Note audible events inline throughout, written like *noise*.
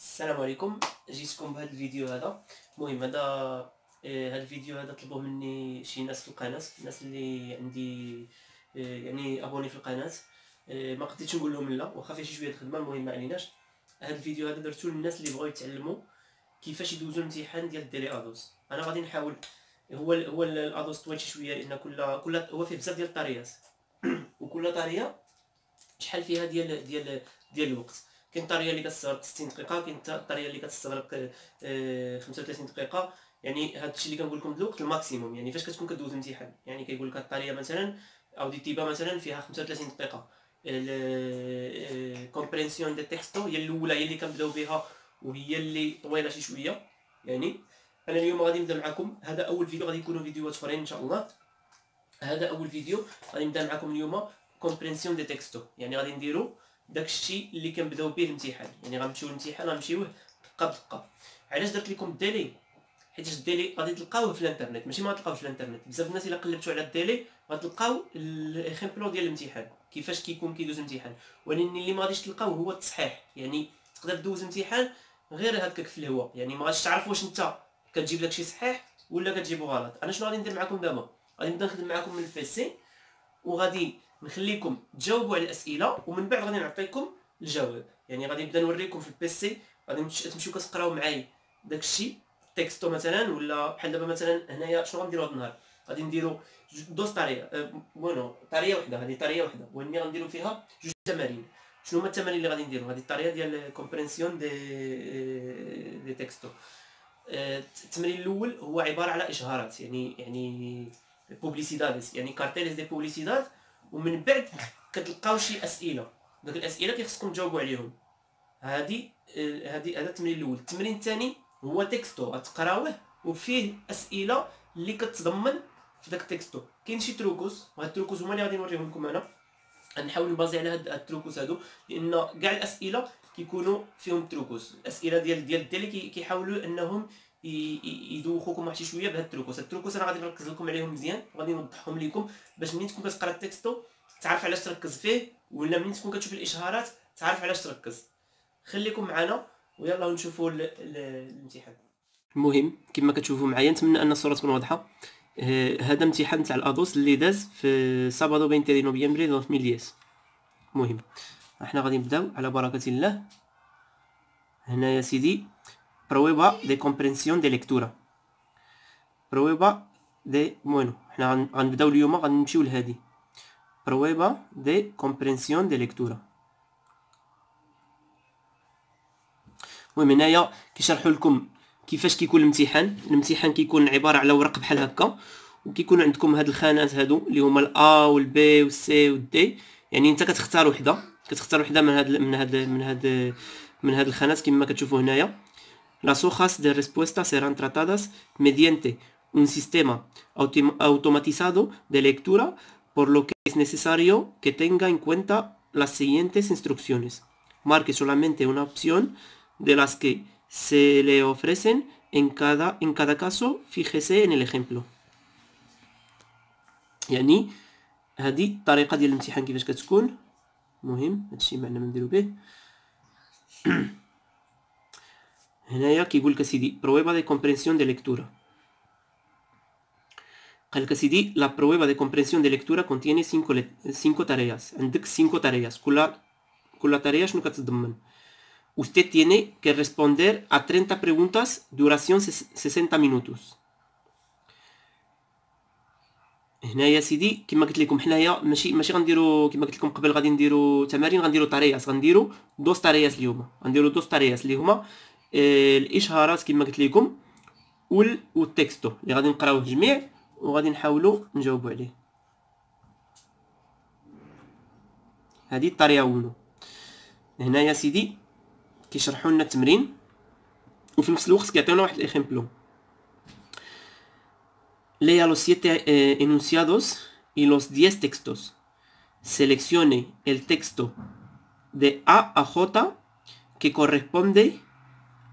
السلام عليكم جيتكم بهذا الفيديو هذا المهم هذا آه، هذا الفيديو هذا طلبوه مني شي ناس في القناه الناس اللي عندي آه، يعني ابوني في القناه آه، ما قدرتش نقول لهم لا واخا فيه شي شويه الخدمه المهم ما عليناش هذا الفيديو هذا درتو للناس اللي بغاو يتعلموا كيفاش يدوزوا الامتحان ديال الدري ادوس انا غادي نحاول هو الـ هو الادوس طويل شي شويه لان كل كل هو فيه بزاف ديال الطريات *clears throat* وكل طريه شحال فيها ديال ديال ديال الوقت كاين الطريقه اللي كتستغرق 60 دقيقه كاين الطريقه اللي كتستغرق 35 آه، دقيقه يعني هذا الشيء اللي كنقول لكم الوقت الماكسيموم يعني فاش كتكون كدوز الامتحان يعني كيقول لك الطريقه مثلا او دي تيبا مثلا فيها 35 دقيقه الكومبرينسيون دي تيكستو هي الاولى هي اللي كنبداو بها وهي اللي طويله شي شويه يعني انا اليوم غادي نبدا معكم هذا اول فيديو غادي يكونوا فيديوهات اخرين ان شاء الله هذا اول فيديو غادي نبدا معكم اليوم كومبرينسيون دي تيكستو يعني غادي نديرو داكشي اللي كنبداو به الامتحان يعني غنمشيو للامتحان غنمشيوه دقه بدقه علاش درت لكم الديلي حيت الديلي غادي تلقاوه في الانترنت ماشي ما تلقاوش في الانترنت بزاف الناس الا قلبتوا على الديلي غتلقاو الاكزامبلو ديال الامتحان كيفاش كيكون كيدوز الامتحان ولكن اللي ما غاديش تلقاوه هو التصحيح يعني تقدر دوز امتحان غير هكاك في الهواء يعني ما غاديش تعرف واش انت كتجيب داكشي صحيح ولا كتجيبو غلط انا شنو غادي ندير معكم دابا غادي نبدا نخدم معكم من الفيسي وغادي نخليكم تجاوبوا على الاسئله ومن بعد غادي نعطيكم الجواب يعني غادي نبدا نوريكم في البيسي غادي تمشيو كتقراو معايا داكشي تكستو مثلا ولا بحال دابا مثلا هنايا شنو غنديرو هاد النهار غادي نديرو دوز طريه بونو أه، طريه وحده هذه طريه وحده واني غنديرو فيها جوج تمارين شنو هما التمارين اللي غادي نديرو هذه الطريه ديال كومبرينسيون دي دي تكستو أه، التمرين الاول هو عباره على اشهارات يعني يعني بوبليسيدادز يعني كارتيلز دي بوبليسيداد ومن بعد كتلقاو شي اسئله داك الاسئله كيخصكم تجاوبوا عليهم هادي هذه آه، هذا التمرين الاول التمرين الثاني هو تيكستو غتقراوه وفيه اسئله اللي كتضمن في داك التكستو كاين شي تروكوس وهاد التروكوس هما اللي غادي نوريهم لكم انا نحاول نبازي على هاد التروكوس هادو لان كاع الاسئله كيكونوا فيهم تروكوس الاسئله ديال ديال الدال كيحاولوا انهم يدوخوكم واحد شويه بهاد التروكوس هاد التروكوس انا غادي نركز لكم عليهم مزيان غادي نوضحهم لكم باش منين تكون كتقرا التكستو تعرف علاش تركز فيه ولا منين تكون كتشوف الاشهارات تعرف علاش تركز خليكم معنا ويلا نشوفوا الامتحان المهم كما كتشوفوا معايا نتمنى ان الصوره تكون واضحه آه، هذا امتحان تاع الادوس اللي داز في سابادو 20 نوفمبر 2010 المهم احنا غادي نبداو على بركه الله هنا يا سيدي prueba de comprensión de lectura prueba de bueno حنا غنبداو اليوم غنمشيو لهادي prueba de comprensión de lectura المهم هنايا كيشرحوا لكم كيفاش كيكون الامتحان الامتحان كيكون عباره على ورق بحال هكا وكيكون عندكم هاد الخانات هادو اللي هما الا والبي والسي والدي يعني انت كتختار وحده كتختار وحده من هاد من هاد من هاد من هاد الخانات كما كتشوفوا هنايا Las hojas de respuesta serán tratadas mediante un sistema automatizado de lectura, por lo que es necesario que tenga en cuenta las siguientes instrucciones. Marque solamente una opción de las que se le ofrecen en cada, en cada caso. Fíjese en el ejemplo. *clears throat* هنايا كيقول لك اسيدي برويبا دي كومبرينسيون دي ليكتورا قال لك اسيدي لا برويبا دي كومبرينسيون دي ليكتورا كونتيني 5 5 تارياس عندك 5 تارياس كل كل تاريا شنو كتضمن usted tiene que responder a 30 preguntas duración 60 minutos هنايا سيدي كما قلت لكم حنايا ماشي ماشي غنديروا كما قلت لكم قبل غادي نديروا تمارين غنديروا طرياس غنديروا دوس طرياس اليوم غنديروا دوس طرياس اللي هما الاشهارات كما قلت لكم والتكستو اللي غادي نقراوه جميع وغادي نحاولوا نجاوبوا عليه هذه الطريقه الاولى هنايا سيدي كيشرحوا لنا التمرين وفي نفس الوقت كيعطيونا واحد الاكزامبلو ليا لو siete انونسيادوس اي لو 10 textos. سيليكسيوني el texto de A a J que corresponde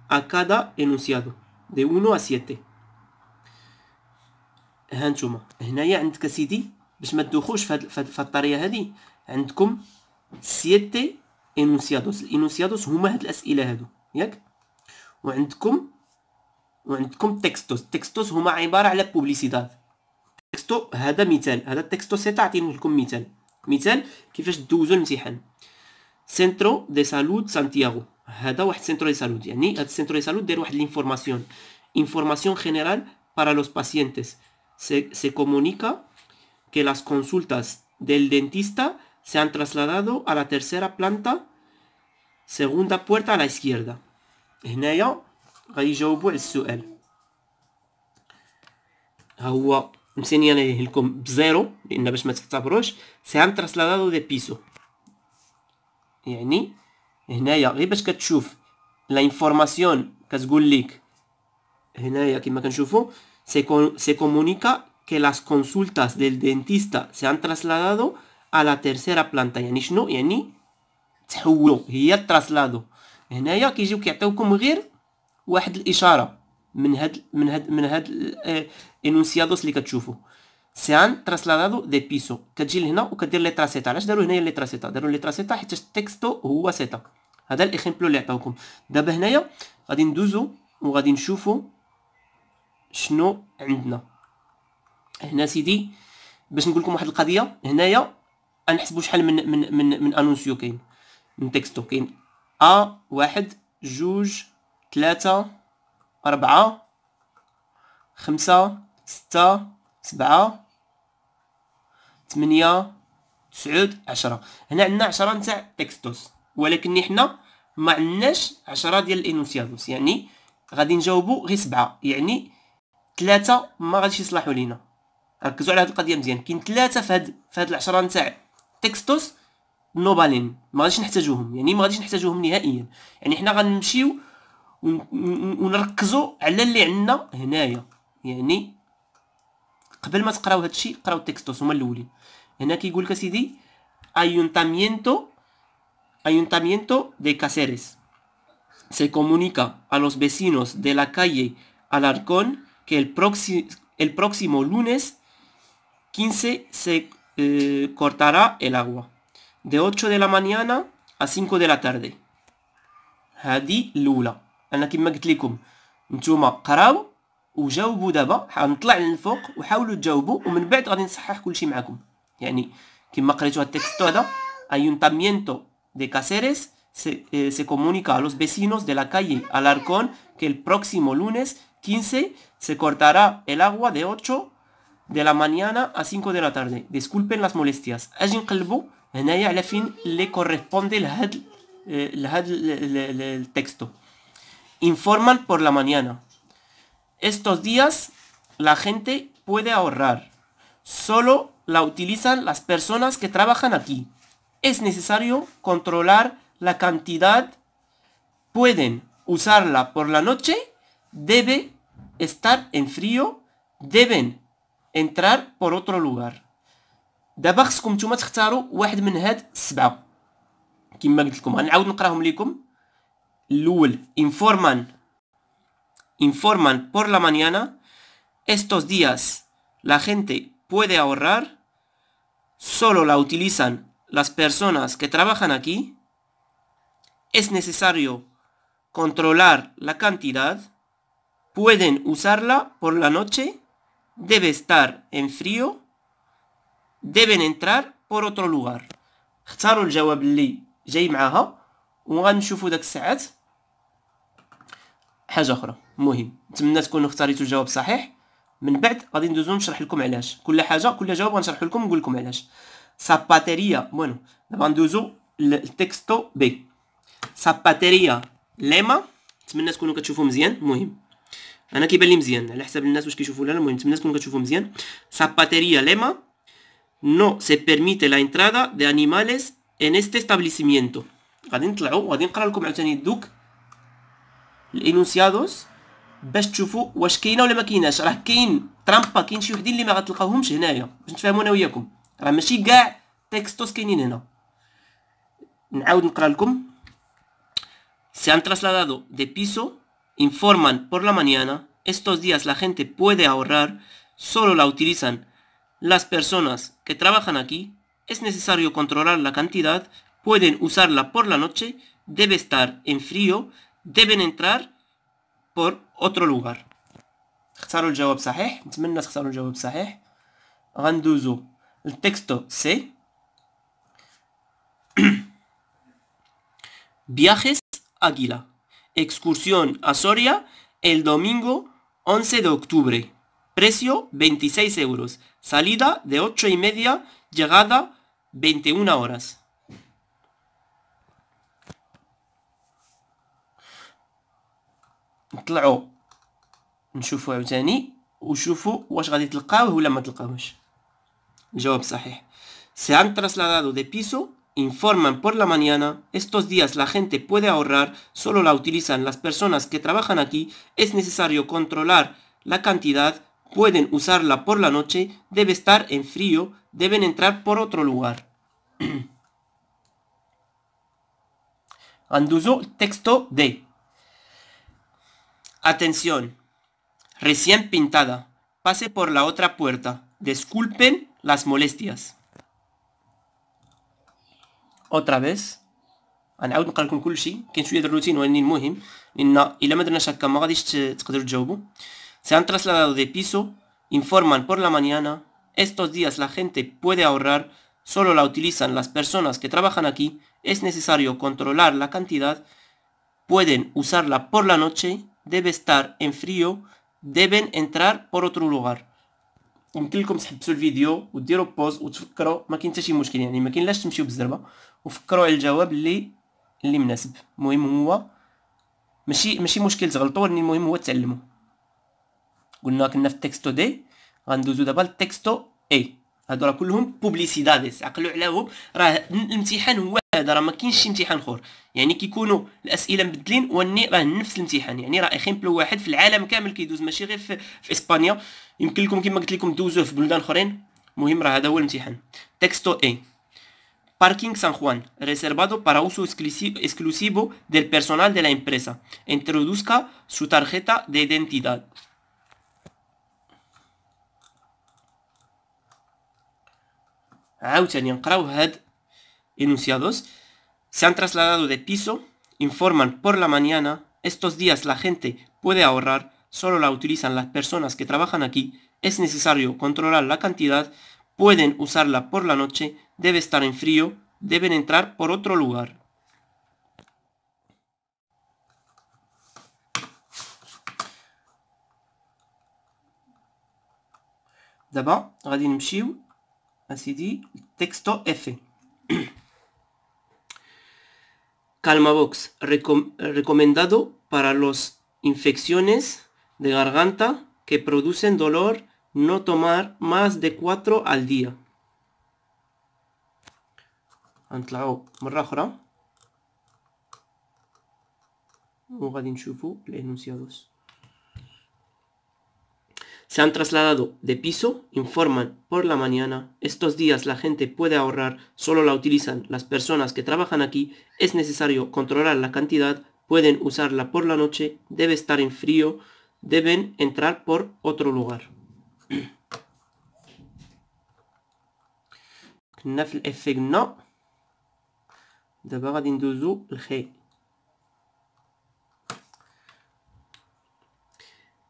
a cada enunciado de 1 a 7 ها نتوما هنايا عندك سيدي باش ما تدوخوش في هذه الطريقه هذه عندكم 7 انونسيادوس الانونسيادوس هما هاد الاسئله هادو ياك وعندكم وعندكم تيكستوس تيكستوس هما عباره على بوبليسيداد تيكستو هذا مثال هذا التكستو سي تعطيني لكم مثال مثال كيفاش دوزوا الامتحان Centro de Salud Santiago. Centro de Salud de salud es la información. Información general para los pacientes. Se comunica que las consultas del dentista se han trasladado a la tercera planta, segunda puerta a la izquierda. En ella, ahí yo suel. Agua, en el cero, en la más que está se han trasladado de piso. يعني هنايا غير باش كتشوف انفورماسيون كتقول لك هنايا كما كنشوفوا سي كومونيكا كي لاس كونسولتاس ديال dentista سي ان تراسلادو ا لا تيرسيرا بلانتا يعني شنو يعني تحولوا هي تراسلادو هنايا كيجيو كيعطيوكم غير واحد الاشاره من هاد من هاد من هاد الانونسيادوس آه، اللي كتشوفوا سي ان ترسلادادو دي بيسو كتجي لهنا وكدير لي تراسيتا علاش داروا هنايا لي تراسيتا داروا لي تراسيتا حيت التكستو هو سيتا هذا الاكزامبل اللي عطاوكم دابا هنايا غادي ندوزو وغادي نشوفو شنو عندنا هنا سيدي باش نقول لكم واحد القضيه هنايا غنحسبوا شحال من من من من انونسيو كاين من تكستو كاين ا واحد جوج ثلاثة أربعة خمسة ستة سبعة 8 9 10 هنا عندنا 10 نتاع تكستوس ولكن حنا ما عندناش 10 ديال الانوسيادوس يعني غادي نجاوبو غير 7 يعني 3 ما غاديش يصلحوا لينا ركزوا على هذه القضيه مزيان كاين 3 في هاد في هذه العشره نتاع تكستوس نوبالين ما غاديش نحتاجوهم يعني ما غاديش نحتاجوهم نهائيا يعني حنا غنمشيو ونركزوا على اللي عندنا هنايا يعني قبل ما تقراو هادشي ayuntamiento ayuntamiento de Caceres. se comunica a los vecinos de la calle Alarcón que el, próximo lunes 15 se eh, cortará el agua de 8 de la mañana a 5 de la tarde وجاوبوا دابا غنطلع للفوق وحاولوا تجاوبوا ومن بعد غادي نصحح كلشي معكم يعني كما قريتوا هاد التكست هذا ayuntamiento de Cáceres se, eh, se comunica a los vecinos de la calle Alarcón que el próximo lunes 15 se cortará el agua de 8 de la mañana a 5 de la tarde disculpen las molestias اجي نقلبوا هنايا على فين اللي كوريسبوندي لهاد لهاد التكستو informan por la mañana Estos días la gente puede ahorrar. Solo la utilizan las personas que trabajan aquí. Es necesario controlar la cantidad. Pueden usarla por la noche. Debe estar en frío. Deben entrar por otro lugar. informan informan por la mañana, estos días la gente puede ahorrar, solo la utilizan las personas que trabajan aquí, es necesario controlar la cantidad, pueden usarla por la noche, debe estar en frío, deben entrar por otro lugar. مهم نتمنى تكونوا اختاريتوا الجواب صحيح من بعد غادي ندوزو نشرح لكم علاش كل حاجه كل جواب غنشرح لكم نقول لكم علاش ساباتيريا بونو دابا ندوزو للتكستو بي ساباتيريا ليما نتمنى تكونوا كتشوفوا مزيان مهم انا كيبان لي مزيان على حساب الناس واش كيشوفوا ولا لا المهم نتمنى تكونوا كتشوفوا مزيان ساباتيريا ليما نو سي بيرميتي لا انترادا دي انيماليس ان است establecimiento غادي نطلعوا وغادي نقرا لكم عاوتاني دوك الانونسيادوس باش Se han trasladado de piso, informan por la mañana, estos días la gente puede ahorrar, solo la utilizan las personas que trabajan aquí, es necesario controlar la cantidad, pueden usarla por la noche, debe estar en frío, deben entrar por otro lugar el الجواب صحيح نتمنى الجواب Viajes Águila. Excursión a Soria el domingo 11 de octubre. Precio 26 euros. Salida de 8 y media. Llegada 21 horas. Claro. se han trasladado de piso informan por la mañana, estos días la gente puede ahorrar, solo la utilizan las personas que trabajan aquí, es necesario controlar la cantidad, pueden usarla por la noche, debe estar en frío, deben entrar por otro lugar. *clears throat* Anduzo texto de Atención. Recién pintada. Pase por la otra puerta. Disculpen las molestias. Otra vez. se han trasladado de piso informan por la mañana estos días la gente puede ahorrar solo la utilizan las personas que trabajan aquí es necesario controlar la cantidad pueden usarla por la noche debe estar en frío deben entrar por otro lugar يمكن لكم تحبسوا الفيديو وديروا بوز وتفكروا ما كاين حتى شي مشكل يعني ما كاين لاش تمشيو بالزربه وفكروا على الجواب اللي اللي مناسب المهم هو ماشي ماشي مشكل تغلطوا المهم هو تعلموا قلنا كنا في التكستو دي غندوزو دابا للتكستو اي هادو راه كلهم بوبليسيداديس عقلوا عليهم راه الامتحان هو هذا راه ما كاينش شي امتحان اخر يعني كيكونوا الاسئله مبدلين واني راه نفس الامتحان يعني راه اكزامبل واحد في العالم كامل كيدوز ماشي غير في, في اسبانيا يمكن لكم كما قلت لكم دوزوه في بلدان اخرين المهم راه هذا هو الامتحان تكستو اي باركينغ سان خوان reservado بارا اوسو exclusivo del بيرسونال ديال لا امبريسا Introduzca سو tarjeta de enunciados se han trasladado de piso informan por la mañana estos días la gente puede ahorrar solo la utilizan las personas que trabajan aquí es necesario controlar la cantidad pueden usarla por la noche debe estar en frío deben entrar por otro lugar Así di, texto F. *clears throat* Calmavox, recomendado para las infecciones de garganta que producen dolor, no tomar más de 4 al día. Antlao se han trasladado de piso, informan por la mañana. Estos días la gente puede ahorrar, solo la utilizan las personas que trabajan aquí, es necesario controlar la cantidad, pueden usarla por la noche, debe estar en frío, deben entrar por otro lugar.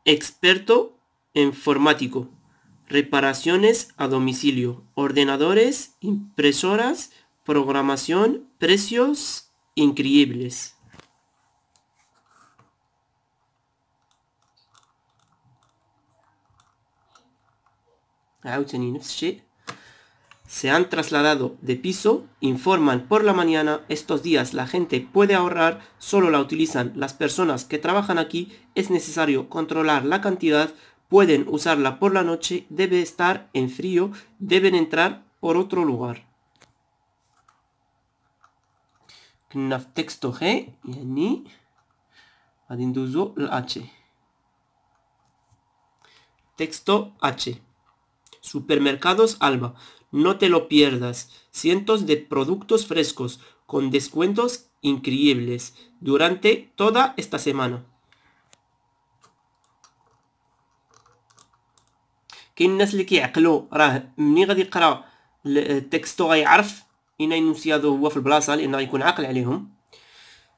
Experto informático, reparaciones a domicilio, ordenadores, impresoras, programación, precios increíbles. Se han trasladado de piso, informan por la mañana, estos días la gente puede ahorrar, solo la utilizan las personas que trabajan aquí, es necesario controlar la cantidad pueden usarla por la noche, debe estar en frío, deben entrar por otro lugar. Texto G. texto H. Supermercados Alba. No te lo pierdas. Cientos de productos frescos con descuentos increíbles durante toda esta semana.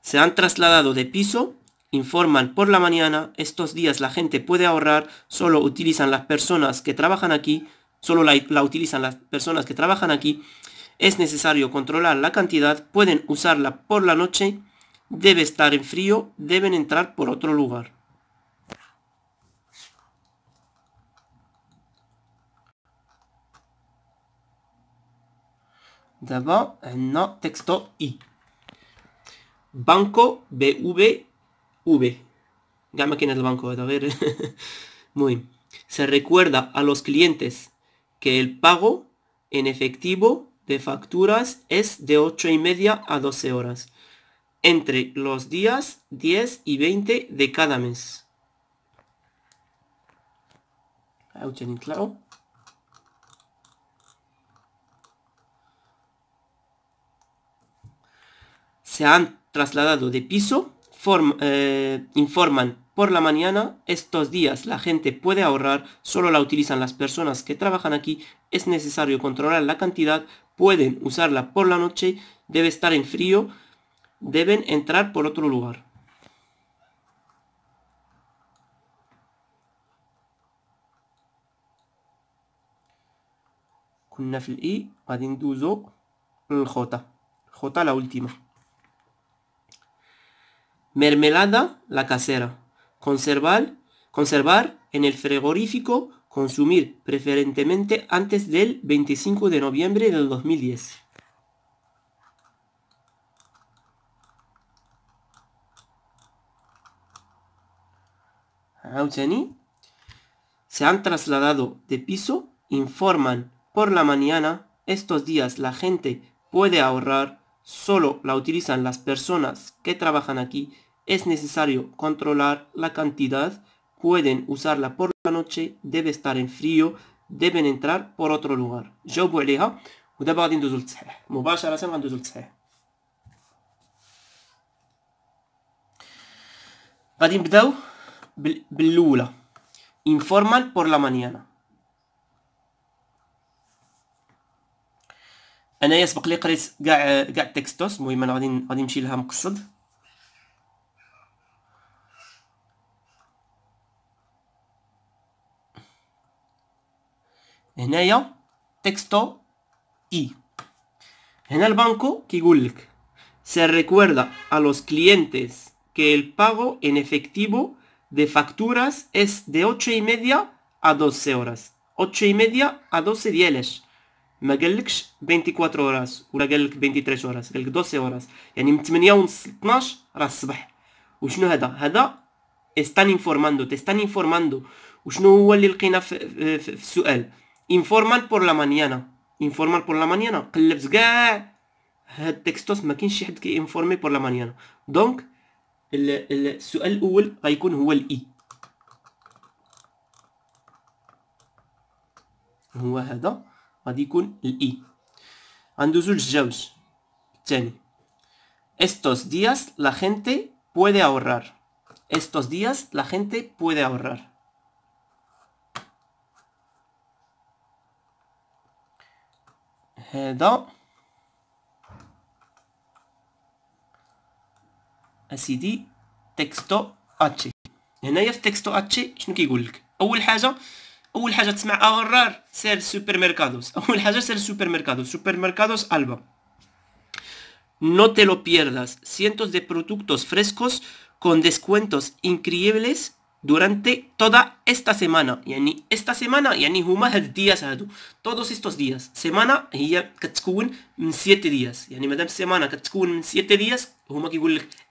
se han trasladado de piso informan por la mañana estos días la gente puede ahorrar solo utilizan las personas que trabajan aquí solo la utilizan las personas que trabajan aquí es necesario controlar la cantidad pueden usarla por la noche debe estar en frío deben entrar por otro lugar Daba, eh, no texto y. Banco BVV. V. quién es el banco, a ver. *laughs* Muy. Se recuerda a los clientes que el pago en efectivo de facturas es de 8 y media a 12 horas. Entre los días 10 y 20 de cada mes. Claro. se han trasladado de piso, eh, informan por la mañana, estos días la gente puede ahorrar, solo la utilizan las personas que trabajan aquí, es necesario controlar la cantidad, pueden usarla por la noche, debe estar en frío, deben entrar por otro lugar. كنا في الاي غادي ندوزو jota mermelada la casera, conservar, conservar en el frigorífico, consumir preferentemente antes del 25 de noviembre del 2010. Ah, se han trasladado de piso, informan por la mañana, estos días la gente puede ahorrar, solo la utilizan las personas que trabajan aquí es necesario controlar la cantidad, pueden usarla por la noche, debe estar en frío, deben entrar por otro lugar جاوبوا عليها ودابا غادي ندوزو للتصحيح مباشرة غندوزو للتصحيح غادي نبداو باللولة informal por la mañana انايا سبق لي قريت كاع كاع التكستوس المهم انا غادي غادي نمشي لها مقصد هنايا تكستو اي هنا البانكو كيقول لك se recuerda a los clientes que el pago en efectivo de facturas es de 8 y media a 12 horas 8 y media a 12 ديالش ما 24 horas ولا 23 horas قالك 12 horas y من 8 ونص ل 12 راه الصبح وشنو هذا هذا están informando te están informando وشنو هو اللي لقينا informan por la mañana informan por la mañana قلبت كاع هاد التكستوس ما كاينش شي حد mañana. بور لا مانيانا دونك السؤال الاول غيكون هو الاي هو هذا غادي يكون الاي غندوزو للجوج الثاني estos días la gente puede ahorrar estos días la gente puede ahorrar así de texto h en el texto h y gulk o el hazlo o el ahorrar ser supermercados o el ser supermercados supermercados alba no te lo pierdas cientos de productos frescos con descuentos increíbles durante toda esta semana ni esta semana y ni más الدياس día todos estos días semana y ya 7 mm, días y semana, semana كتكون 7 días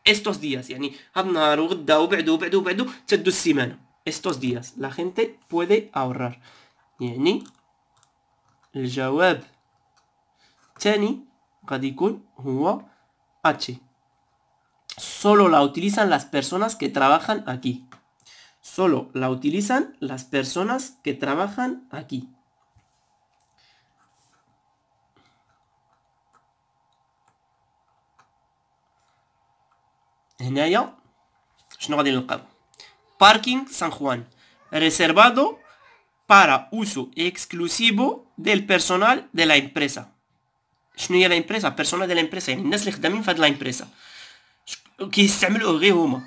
estos días y ni estos días la gente puede ahorrar ni الجواب huwa H solo la utilizan las personas que trabajan aquí Solo la utilizan las personas que trabajan aquí. هنايا شنو غادي نلقاو Parking San Juan. reservado para uso exclusivo del personal de la empresa شنو هي la empresa personal de la empresa en الناس اللي خدامين في de la empresa كيستعملوه غير هما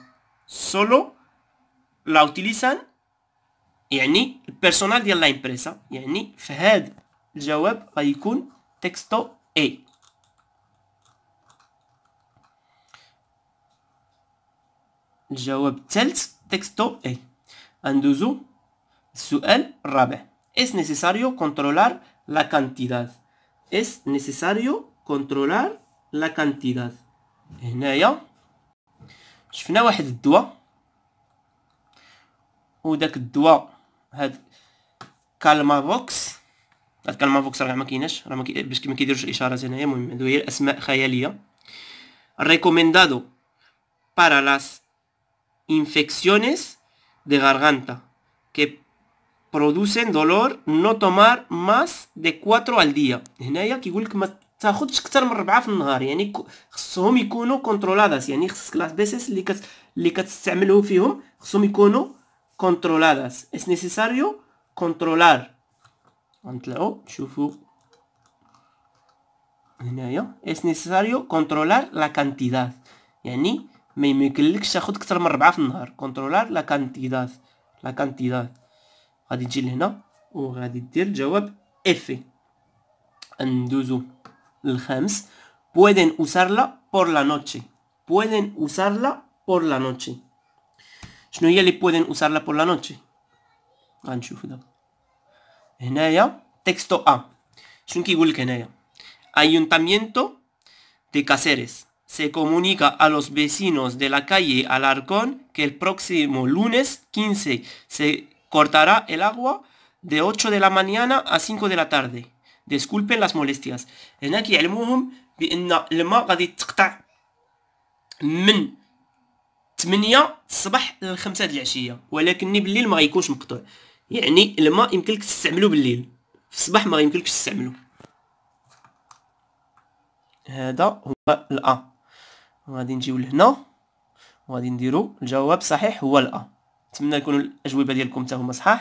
solo لا اوتيليسان يعني البيرسونال ديال لا امبريسا يعني في هذا الجواب غيكون تكستو اي الجواب الثالث تكستو اي اندوزو السؤال الرابع اس نيسيساريو كونترولار لا كانتيداد اس نيسيساريو كونترولار لا كانتيداد هنايا شفنا واحد الدواء وداك الدواء هاد كالمافوكس هاد كالمافوكس راه ما كايناش راه ما باش ما كيديروش الاشارات هنايا المهم هادو هي الاسماء خياليه ريكومندادو para las infecciones de garganta que producen dolor no tomar más de 4 al día هنايا كيقول لك ما تاخذش اكثر من 4 في النهار يعني خصهم يكونوا كونترولاداس يعني خصك لا بيسيس اللي كت اللي كتستعملو فيهم خصهم يكونوا controladas. Es necesario controlar. Es necesario controlar la cantidad. y la se la cantidad controlar la cantidad غادي تجي لهنا وغادي pueden usarla por la noche pueden usarla por la noche no, ya le pueden usarla por la noche En ella, texto A en ella? Ayuntamiento de Caceres. se comunica a los vecinos de la calle Alarcón que el próximo lunes 15 se cortará el agua de 8 de la mañana a 5 de la tarde disculpen las molestias En aquí el el غادي يتقطع 8 الصباح ل 5 د العشيه ولكن بالليل ما غيكونش مقطوع يعني الماء يمكن لك تستعملو بالليل في الصباح ما يمكنلكش تستعملو هذا هو الا غادي نجيو لهنا وغادي نديرو الجواب صحيح هو الا نتمنى يكونوا الاجوبه ديالكم حتى هما صحاح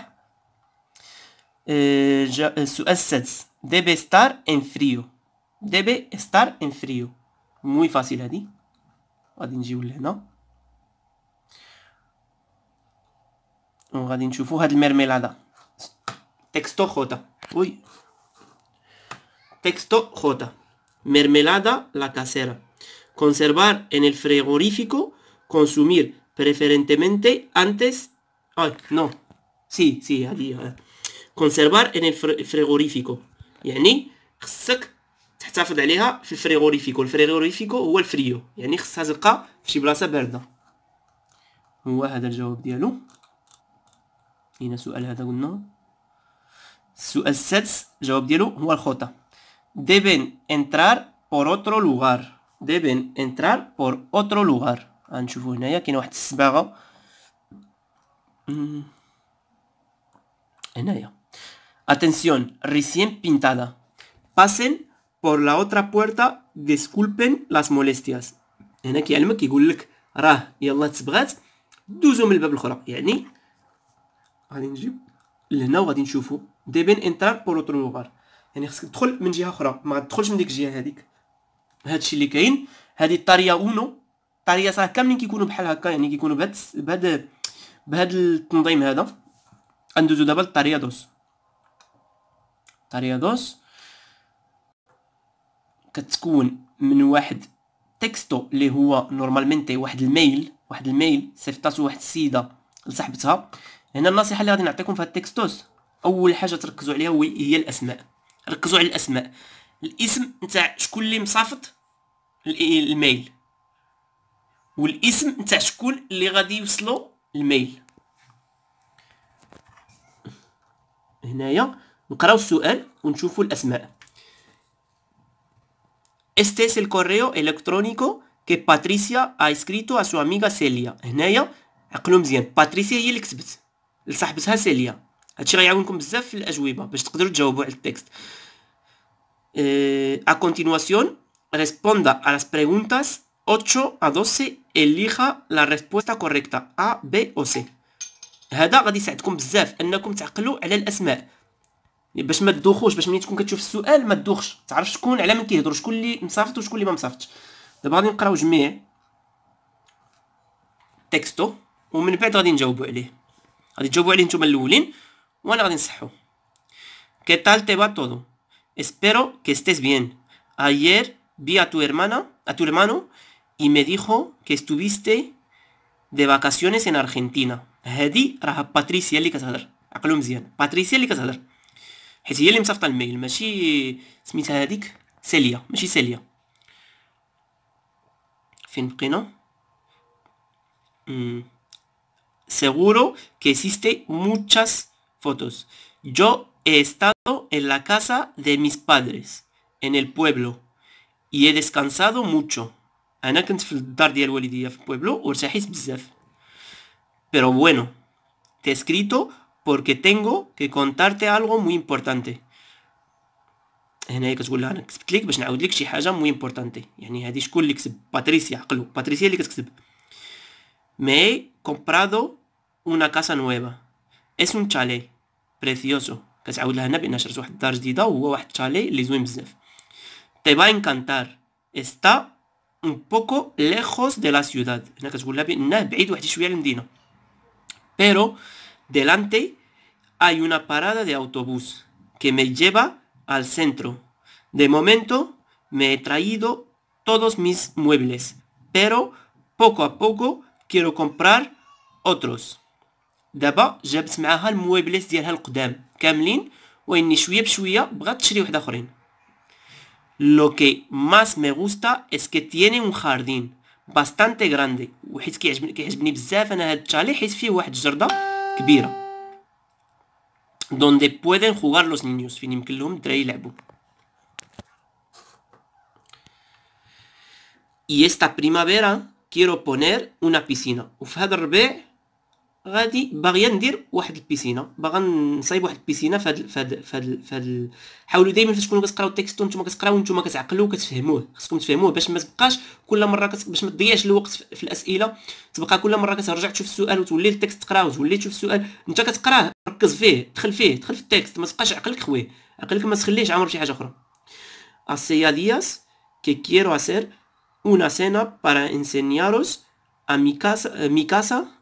آه، آه، السؤال السادس بي ستار ان فريو بي ستار ان فريو موي فاسيل هادي غادي نجيو لهنا وغادي نشوفو هاد الميرميلادا تكستو خوتا وي تكستو خوتا mermelada la casera conservar en el frigorífico consumir preferentemente antes ay no sí sí هذه conservar en el frigorífico يعني خصك تحتفظ عليها في الفريغوريفيكو الفريغوريفيكو هو الفريو يعني خصها تبقى في شي بلاصه بارده هو هذا الجواب ديالو هنا سؤال هذا قلنا السؤال السادس الجواب ديالو هو الخطة deben entrar por otro lugar deben entrar por otro lugar غنشوفو هنايا كاين واحد En هنايا atención recién pintada pasen por la otra puerta disculpen las molestias هنا كيعلمك كيقول لك راه يلا تبغات دوزو من الباب الاخرى يعني غادي نجيب لهنا وغادي دي ديبين انتر بور لوتر لوغار يعني خصك تدخل من جهه اخرى ما تدخلش من ديك الجهه هذيك هادشي اللي كاين هادي طاريا اونو طاريا صح كاملين كيكونوا بحال هكا يعني كيكونوا بهاد بهاد بهاد التنظيم هذا غندوزو دابا للطاريا دوس طاريا دوس كتكون من واحد تكستو اللي هو نورمالمنتي واحد الميل واحد الميل صيفطاتو واحد السيده لصاحبتها هنا النصيحه اللي غادي نعطيكم في هاد التكستوس اول حاجه تركزوا عليها هي الاسماء ركزوا على الاسماء الاسم نتاع شكون اللي مصافط الميل والاسم نتاع شكون اللي غادي يوصلو الميل هنايا نقراو السؤال ونشوفوا الاسماء Este es el correo electrónico que Patricia ha escrito a su amiga Celia. هنايا عقلوا مزيان باتريسيا هي اللي كتبت لصاحبتها سيليا هادشي غيعاونكم بزاف في الاجوبه باش تقدروا تجاوبوا على التكست ا كونتينواسيون ريسبوندا على las بريغونتاس 8 ا 12 اليخا لا ريسبوستا كوريكتا ا بي او سي هذا غادي يساعدكم بزاف انكم تعقلوا على الاسماء يعني باش ما تدوخوش باش ملي تكون كتشوف السؤال ما تدوخش تعرف شكون على من كيهضر شكون اللي مصافط وشكون اللي ما مصافطش دابا غادي نقراو جميع تكستو ومن بعد غادي نجاوبوا عليه غادي تجاوبوا a نتوما الاولين وانا غادي نصحو qué tal te va todo espero que estés bien ayer vi a tu hermana a tu hermano y me dijo que estuviste de vacaciones en Argentina هادي راه باتريسيا اللي كتهضر عقلو مزيان باتريسيا اللي كتهضر حيت هي اللي مصيفطه الميل ماشي سميتها هذيك سيليا ماشي سيليا فين no? seguro que existe muchas fotos. Yo he estado en la casa de mis padres, en el pueblo, y he descansado mucho. Pero bueno, te he escrito porque tengo que contarte algo muy importante. ¿En كتقول لها انا كتبت لك باش نعاود لك شي حاجه امبورطانتي يعني هذه شكون اللي كتب باتريسيا عقلو باتريسيا اللي كتكتب مي una casa nueva. Es un chalet. Precioso. que va a encantar, está un poco lejos de la ciudad pero delante hay una parada de autobús que me lleva al centro de momento me he traído todos mis muebles pero poco a poco quiero comprar otros دابا جابت معاها المويبلات ديالها القدام كاملين واني شويه بشويه بغات تشري واحد اخرين لو كي ماس مي غوستا اسكو تيني اون خاردين باستانتي غراندي وحيت كيعجبني كيعجبني بزاف انا هاد التشالي حيت فيه واحد الجرده كبيره دوندي بويدن jugar لوس نينيوس فين يمكن لهم الدراري يلعبوا y esta primavera quiero poner una piscina Uf, هذا الربيع غادي باغي ندير واحد البيسينه باغا نصايب واحد البيسينه فهاد فهاد فهاد فهاد حاولوا دائما فاش تكونوا كتقراو التكست نتوما كتقراو نتوما كتعقلوا وكتفهموه خصكم تفهموه باش ما تبقاش كل مره كت... باش ما تضيعش الوقت في الاسئله تبقى كل مره كترجع تشوف السؤال وتولي التكست تقراه وتولي تشوف السؤال انت كتقراه ركز فيه دخل فيه دخل في التكست ما تبقاش عقلك خويه عقلك ما تخليهش عامر شي حاجه اخرى hacia كي que quiero اون una cena para enseñaros a mi casa, mi casa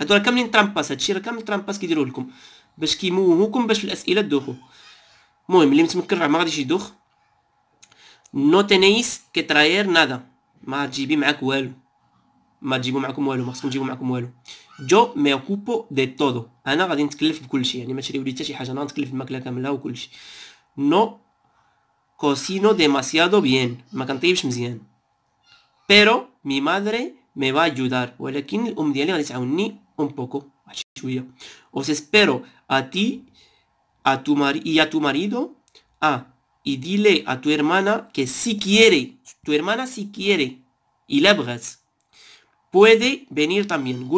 هادو راه كاملين ترامباس هادشي راه كامل ترامباس كيديروه لكم باش كيموهوكم باش في الاسئله تدوخو المهم اللي متمكن راه ما غاديش يدوخ نو تنيس تراير نادا ما تجيبي معاك والو ما تجيبو معاكم والو ما خصكم تجيبو معاكم والو جو مي اوكوبو دي تودو انا غادي نتكلف بكلشي يعني ما تشريو لي حتى شي حاجه انا نتكلف الماكله كامله وكلشي نو كوسينو ديماسيادو بيان ما كنطيبش مزيان بيرو مي مادري مي با يودار ولكن الام ديالي غادي تعاوني un poco Os espero a ti a tu y a tu marido. Ah, y dile a tu hermana que si quiere, tu hermana si quiere, y la verdad puede venir también.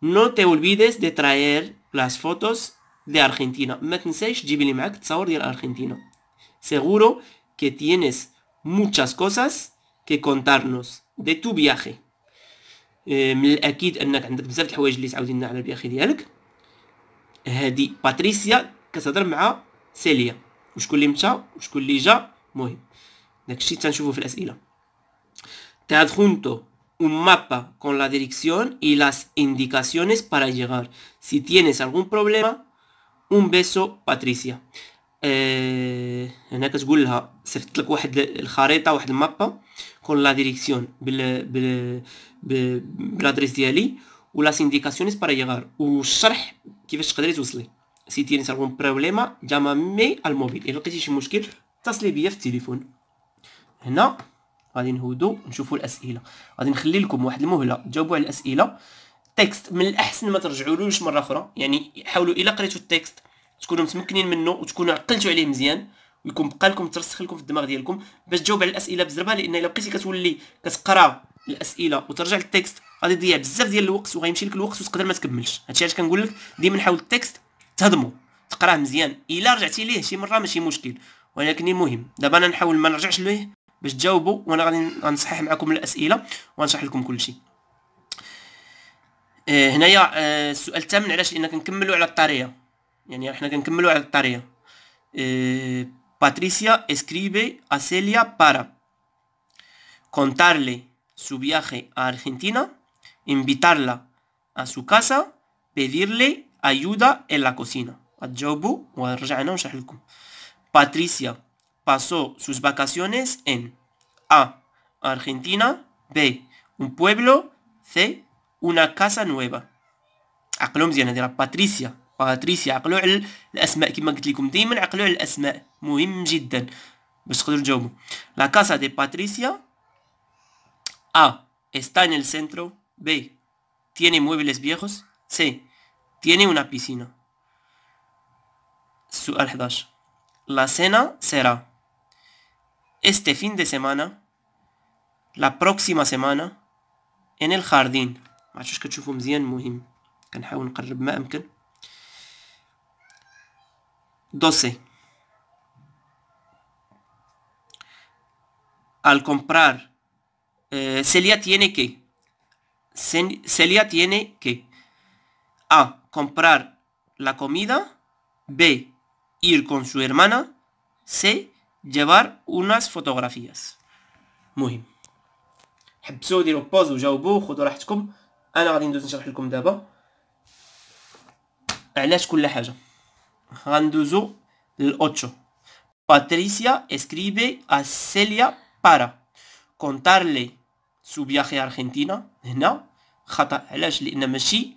No te olvides de traer las fotos de Argentina. Seguro que tienes muchas cosas كي كونتارنوس دي تو بياخي آه، من الاكيد انك عندك بزاف الحوايج اللي تعاودي لنا على البياخي ديالك هادي باتريسيا كتهضر مع سيليا وشكون اللي مشى وشكون اللي جا مهم داكشي تنشوفو في الاسئله te adjunto un mapa con la dirección y las indicaciones para llegar. Si tienes algún problema, un beso, Patricia. آه هنا كتقول لها صيفط لك واحد الخريطه واحد المابا كون لا ديريكسيون بال بال بالادريس ديالي ولا سينديكاسيون اس باريغار والشرح كيفاش تقدري توصلي سي تينيس الغون بروبليما مي الموبيل الا لقيتي شي مشكل اتصلي بيا في التليفون هنا غادي نهودو نشوفو الاسئله غادي نخلي لكم واحد المهله تجاوبوا على الاسئله تكست من الاحسن ما ترجعولوش مره اخرى يعني حاولوا الا قريتو التكست تكونوا متمكنين منه وتكونوا عقلتوا عليه مزيان ويكون بقى لكم ترسخ لكم في الدماغ ديالكم باش تجاوب على الاسئله بزربه لان الا بقيتي كتولي كتقرا الاسئله وترجع للتكست غادي تضيع بزاف ديال الوقت وغيمشي لك الوقت وتقدر ما تكملش هادشي علاش كنقول لك ديما حاول التكست تهضمو تقراه مزيان الا رجعتي ليه شي مره ماشي مشكل ولكن المهم دابا انا نحاول ما نرجعش ليه باش تجاوبوا وانا غادي نصحح معكم الاسئله ونشرح لكم كل شيء آه، هنايا آه، السؤال الثامن علاش لان كنكملوا على الطريقه Patricia escribe a Celia para contarle su viaje a Argentina, invitarla a su casa, pedirle ayuda en la cocina. Patricia pasó sus vacaciones en A. Argentina B. Un pueblo C. Una casa nueva. de la Patricia باتريسيا عقلوا على الاسماء كما قلت لكم دائما عقلوا على الاسماء مهم جدا باش تقدروا تجاوبوا لا كاسا دي باتريسيا ا استا ان el centro b tiene muebles viejos c tiene una piscina السؤال 11 لا سينا سيرا este fin de semana la próxima semana en el jardín ما عرفتش كتشوفوا مزيان المهم كنحاول نقرب ما امكن 12. Al comprar, eh, Celia tiene que. Celia tiene que. A. Comprar la comida. B. Ir con su hermana. C. Llevar unas fotografías. Muy حبسوا ديروا وجاوبوا راحتكم انا غادي ندوز نشرح لكم دابا علاش كل حاجه Randuzo el 8. Patricia escribe a Celia para contarle su viaje a Argentina. هنا خطا علاش لان ماشي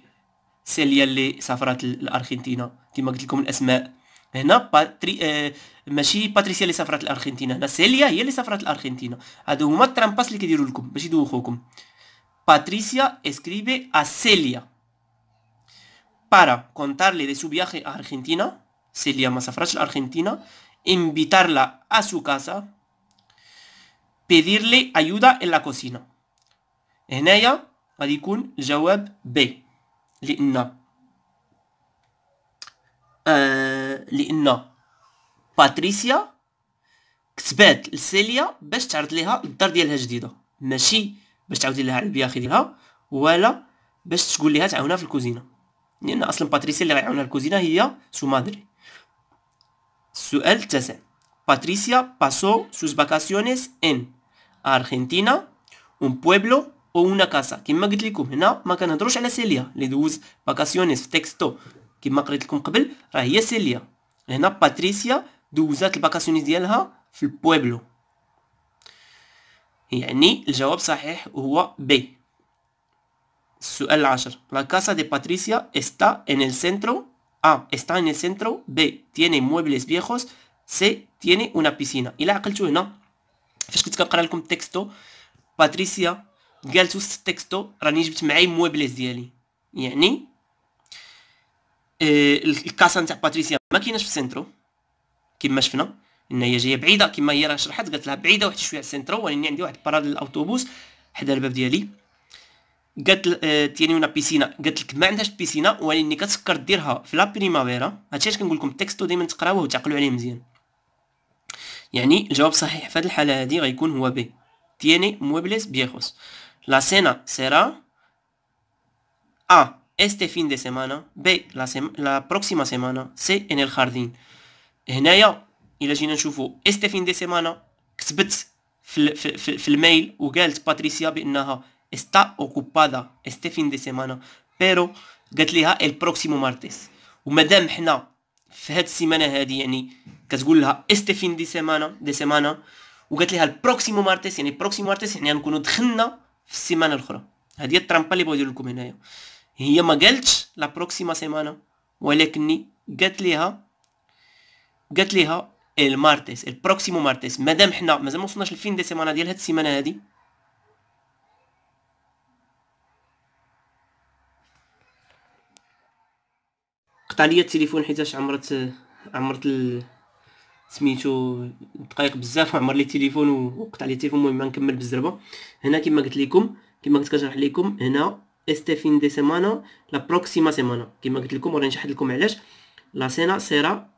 سيليا اللي سافرت لأرجنتينا كما قلت لكم الاسماء هنا باتري ماشي باتريسيا اللي سافرت لأرجنتينا هنا سيليا هي اللي سافرت لأرجنتينا هادو هما الترامباس اللي كيديروا لكم باش يدوخوكم Patricia escribe a Celia para contarle de su viaje a Argentina سيليا ما la الارجنتينا invitarla ا سو casa, pedirle ayuda en la cocina. هنايا غادي يكون الجواب بي لأن آه لأن باتريسيا كتبات لسيليا باش تعرض ليها الدار ديالها الجديده ماشي باش تعاود لها على البياخي ديالها ولا باش تقول ليها تعاونها في الكوزينه لان اصلا باتريسيا اللي غيعاونها الكوزينه هي سو مادري suel patricia pasó sus vacaciones en argentina un pueblo o una casa que me aclico una macana a rocha la celia le dos vacaciones texto que me aclico un papel rayas celia en patricia de usar las vacaciones de alha el pueblo y a ni el job sahih ubu suel a la casa de patricia está en el centro a. Está en el centro. B. Tiene muebles viejos. C. Tiene una piscina. إلا عقلتوا هنا فاش كنت كنقرا لكم التكستو باتريسيا قالت وسط التكستو راني جبت معايا مويبليز ديالي يعني آه الكاسا نتاع باتريسيا ما كايناش في السنترو كما شفنا ان هي جايه بعيده كما هي راه شرحت قالت لها بعيده واحد شويه على السنترو ولاني عندي واحد باراد الاوتوبوس حدا الباب ديالي قالت آه، تيني ونا بيسينا قالت لك ما عندهاش بيسينا ولكن كتفكر ديرها في لا بريمافيرا هادشي علاش كنقول لكم التكستو ديما تقراوه وتعقلوا عليه مزيان يعني الجواب صحيح في هذه الحاله هذه غيكون هو بي تيني مويبلس بيخوس لا سينا سيرا ا este fin de semana ب لا سيم لا بروكسيما سيمانا سي ان el jardín هنايا الا جينا نشوفو este fin de semana كتبت في, في, في, في الميل وقالت باتريسيا بانها está ocupada este fin de semana pero قالت ليها البروكسيمو مارتيس ومادام حنا في هاد السيمانه هادي يعني كتقول لها استي فين دي سيمانا دي سيمانا وقالت لها البروكسيمو مارتيس يعني بروكسيمو مارتيس يعني غنكونو دخلنا في السيمانه الاخرى هادي الترامبا اللي بغيت نقول لكم هنايا هي ما قالتش لا بروكسيما سيمانا ولكني قالت ليها قالت ليها المارتيس البروكسيمو مارتيس مادام حنا مازال ما وصلناش للفين دي سيمانا ديال هاد السيمانه هادي قطع لي التليفون حيتاش عمرت عمرت ال... سميتو دقائق بزاف وعمر لي التليفون وقطع لي التليفون المهم نكمل بالزربه هنا كما قلت لكم كما قلت كنشرح لكم هنا este دي سيمانا لا بروكسيما سيمانا كما قلت لكم وراني نشرح لكم علاش لا سينا سيرا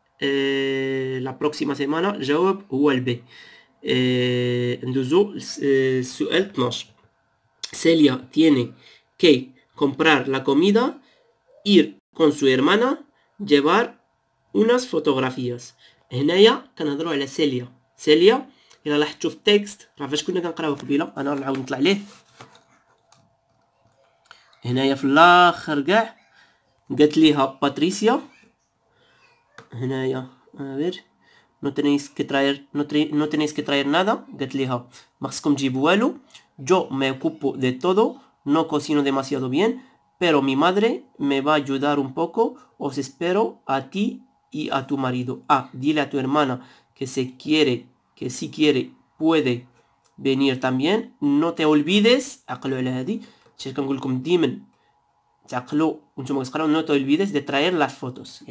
لا بروكسيما سيمانا الجواب هو البي eh، ندوزو السؤال eh، 12 سيليا تيني كي كومبرار لا كوميدا اير كون سو هيرمانا llevar unas fotografías. ¿En ella? canadro o la Celia. Celia. y la parte de texto. Rafaescúndete en el cubículo. Ana, ¿nos vamos a ¿En ella? Flá, ¡qué regal! Patricia? ¿En ella? A ver. No tenéis que traer. No tenéis que traer nada. ¿Qué te dijo? Más con Yo me ocupo de todo. No cocino demasiado bien pero mi madre me va a ayudar un poco, os espero a ti y a tu marido. Ah, dile a tu hermana que se quiere, que si quiere, puede venir también. No te olvides, No te olvides de traer las fotos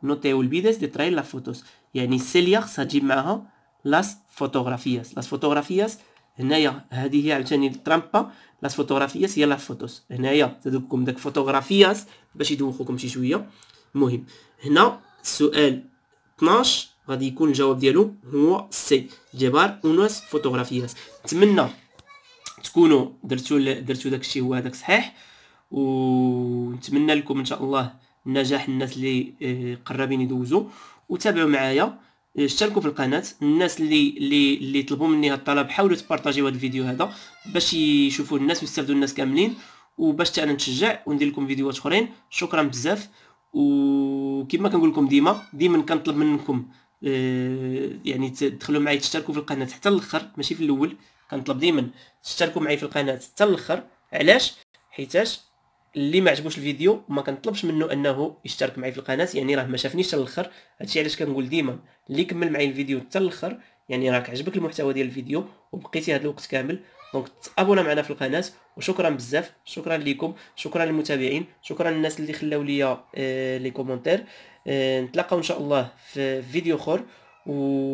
No te olvides de traer las fotos Y las fotografías las fotografías هنايا هذه هي عاوتاني الترامبا لاس فوتوغرافياس هي لا فوتوس هنايا تدوكم داك فوتوغرافياس باش يدوخوكم شي شويه المهم هنا السؤال 12 غادي يكون الجواب ديالو هو سي جبار اونوس فوتوغرافياس نتمنى تكونوا درتو درتو داكشي هو هذاك صحيح ونتمنى لكم ان شاء الله نجاح الناس اللي آه، قرابين يدوزوا وتابعوا معايا اشتركوا في القناه الناس اللي اللي اللي طلبوا مني هذا الطلب حاولوا تبارطاجيو هذا الفيديو هذا باش يشوفوا الناس ويستافدوا الناس كاملين وباش انا نتشجع وندير لكم فيديوهات اخرين شكرا بزاف وكما كنقول لكم ديما ديما كنطلب منكم آه، يعني تدخلوا معايا تشتركوا في القناه حتى الاخر ماشي في الاول كنطلب ديما تشتركوا معايا في القناه حتى الاخر علاش حيتاش اللي ما عجبوش الفيديو ما كنطلبش منه انه يشترك معايا في القناه يعني راه ما شافنيش حتى الاخر هادشي علاش كنقول ديما اللي كمل معايا الفيديو حتى الاخر يعني راك عجبك المحتوى ديال الفيديو وبقيتي هذا الوقت كامل دونك تابونا معنا في القناه وشكرا بزاف شكرا لكم شكرا للمتابعين شكرا للناس اللي خلاو ليا آه، لي كومونتير آه، نتلاقاو ان شاء الله في فيديو اخر و